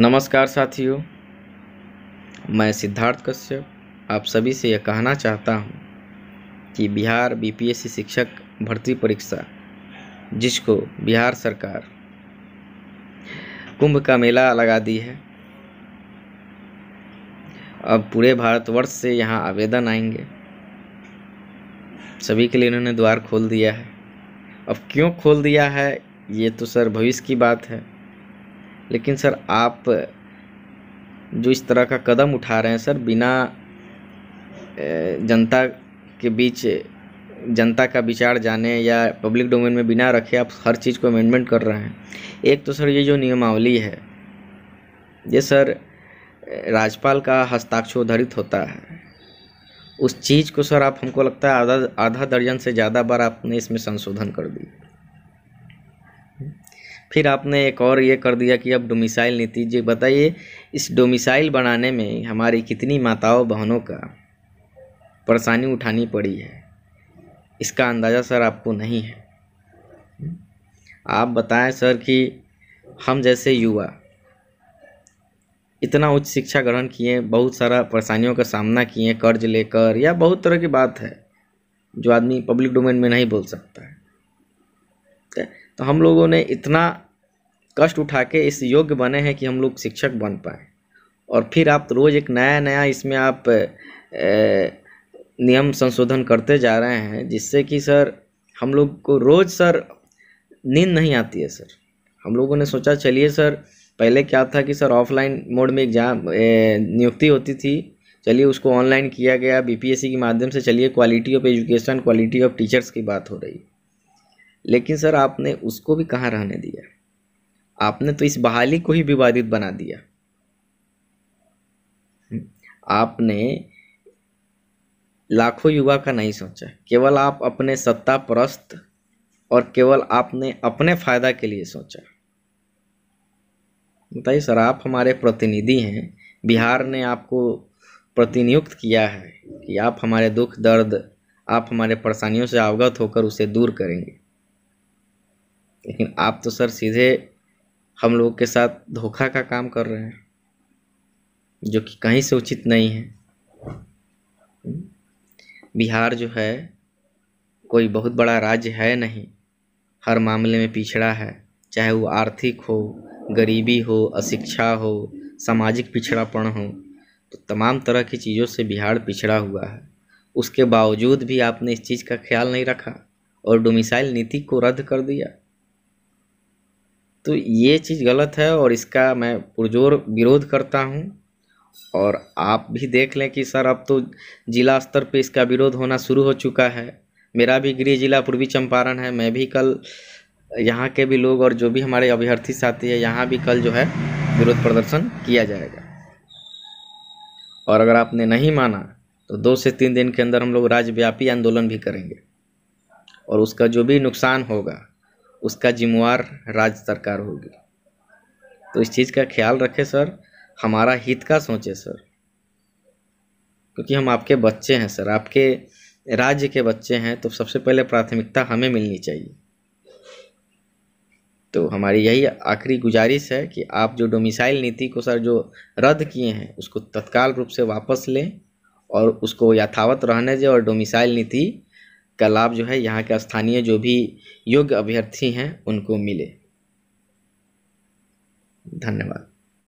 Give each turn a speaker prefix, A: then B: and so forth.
A: नमस्कार साथियों मैं सिद्धार्थ कश्यप आप सभी से यह कहना चाहता हूँ कि बिहार बीपीएससी शिक्षक भर्ती परीक्षा जिसको बिहार सरकार कुंभ का मेला लगा दी है अब पूरे भारतवर्ष से यहाँ आवेदन आएंगे सभी के लिए इन्होंने द्वार खोल दिया है अब क्यों खोल दिया है ये तो सर भविष्य की बात है लेकिन सर आप जो इस तरह का कदम उठा रहे हैं सर बिना जनता के बीच जनता का विचार जाने या पब्लिक डोमेन में बिना रखे आप हर चीज़ को अमेंडमेंट कर रहे हैं एक तो सर ये जो नियमावली है ये सर राज्यपाल का हस्ताक्षरधारित होता है उस चीज़ को सर आप हमको लगता है आधा आधा दर्जन से ज़्यादा बार आपने इसमें संशोधन कर दिया फिर आपने एक और ये कर दिया कि अब डोमिसाइल नीति जी बताइए इस डोमिसाइल बनाने में हमारी कितनी माताओं बहनों का परेशानी उठानी पड़ी है इसका अंदाज़ा सर आपको नहीं है आप बताएं सर कि हम जैसे युवा इतना उच्च शिक्षा ग्रहण किए बहुत सारा परेशानियों का सामना किए कर्ज लेकर या बहुत तरह की बात है जो आदमी पब्लिक डोमेन में नहीं बोल सकता है तो हम लोगों ने इतना कष्ट उठा के इस योग्य बने हैं कि हम लोग शिक्षक बन पाए और फिर आप तो रोज़ एक नया नया इसमें आप ए, नियम संशोधन करते जा रहे हैं जिससे कि सर हम लोग को रोज़ सर नींद नहीं आती है सर हम लोगों ने सोचा चलिए सर पहले क्या था कि सर ऑफलाइन मोड में एग्जाम नियुक्ति होती थी चलिए उसको ऑनलाइन किया गया बीपीएससी के माध्यम से चलिए quality of education quality of teachers की बात हो रही है लेकिन सर आपने उसको भी कहाँ रहने दिया आपने तो इस बहाली को ही विवादित बना दिया हम्म, आपने लाखों युवा का नहीं सोचा केवल आप अपने सत्ता परस्त और केवल आपने अपने फायदा के लिए सोचा बताइए सर आप हमारे प्रतिनिधि हैं बिहार ने आपको प्रतिनियुक्त किया है कि आप हमारे दुख दर्द आप हमारे परेशानियों से अवगत होकर उसे दूर करेंगे लेकिन आप तो सर सीधे हम लोग के साथ धोखा का काम कर रहे हैं जो कि कहीं से उचित नहीं है बिहार जो है कोई बहुत बड़ा राज्य है नहीं हर मामले में पिछड़ा है चाहे वो आर्थिक हो गरीबी हो अशिक्षा हो सामाजिक पिछड़ापन हो तो तमाम तरह की चीज़ों से बिहार पिछड़ा हुआ है उसके बावजूद भी आपने इस चीज़ का ख्याल नहीं रखा और डोमिसाइल नीति को रद्द कर दिया तो ये चीज़ गलत है और इसका मैं पुरजोर विरोध करता हूँ और आप भी देख लें कि सर अब तो जिला स्तर पे इसका विरोध होना शुरू हो चुका है मेरा भी गृह जिला पूर्वी चंपारण है मैं भी कल यहाँ के भी लोग और जो भी हमारे अभ्यर्थी साथी है यहाँ भी कल जो है विरोध प्रदर्शन किया जाएगा और अगर आपने नहीं माना तो दो से तीन दिन के अंदर हम लोग राज्यव्यापी आंदोलन भी करेंगे और उसका जो भी नुकसान होगा उसका जिम्मेवार राज्य सरकार होगी तो इस चीज़ का ख्याल रखें सर हमारा हित का सोचें सर क्योंकि हम आपके बच्चे हैं सर आपके राज्य के बच्चे हैं तो सबसे पहले प्राथमिकता हमें मिलनी चाहिए तो हमारी यही आखिरी गुजारिश है कि आप जो डोमिसाइल नीति को सर जो रद्द किए हैं उसको तत्काल रूप से वापस लें और उसको यथावत रहने दें और डोमिसाइल नीति का लाभ जो है यहाँ के स्थानीय जो भी योग्य अभ्यर्थी हैं उनको मिले धन्यवाद